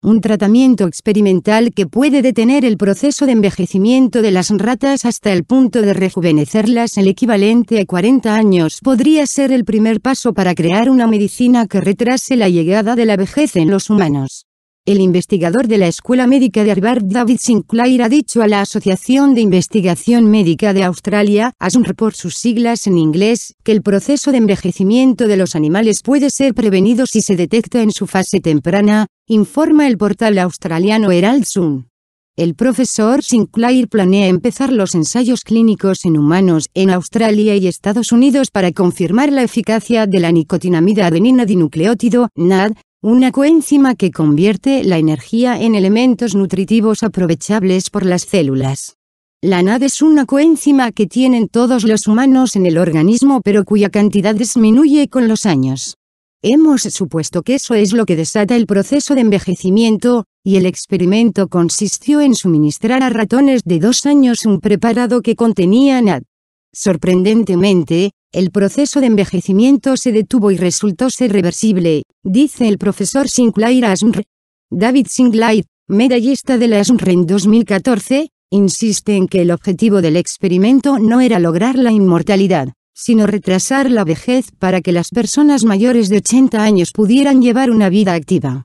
un tratamiento experimental que puede detener el proceso de envejecimiento de las ratas hasta el punto de rejuvenecerlas el equivalente a 40 años podría ser el primer paso para crear una medicina que retrase la llegada de la vejez en los humanos. El investigador de la Escuela Médica de Harvard David Sinclair ha dicho a la Asociación de Investigación Médica de Australia, ASUNR, por sus siglas en inglés, que el proceso de envejecimiento de los animales puede ser prevenido si se detecta en su fase temprana, informa el portal australiano Herald Sun. El profesor Sinclair planea empezar los ensayos clínicos en humanos en Australia y Estados Unidos para confirmar la eficacia de la nicotinamida adenina dinucleótido, NAD, una coenzima que convierte la energía en elementos nutritivos aprovechables por las células. La NAD es una coenzima que tienen todos los humanos en el organismo pero cuya cantidad disminuye con los años. Hemos supuesto que eso es lo que desata el proceso de envejecimiento, y el experimento consistió en suministrar a ratones de dos años un preparado que contenía NAD. Sorprendentemente, el proceso de envejecimiento se detuvo y resultó ser reversible, dice el profesor Sinclair Asmr. David Sinclair, medallista de la ASMR en 2014, insiste en que el objetivo del experimento no era lograr la inmortalidad, sino retrasar la vejez para que las personas mayores de 80 años pudieran llevar una vida activa.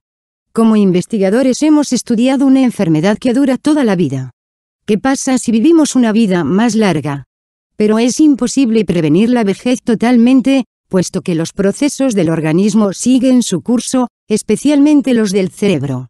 Como investigadores hemos estudiado una enfermedad que dura toda la vida. ¿Qué pasa si vivimos una vida más larga? Pero es imposible prevenir la vejez totalmente, puesto que los procesos del organismo siguen su curso, especialmente los del cerebro.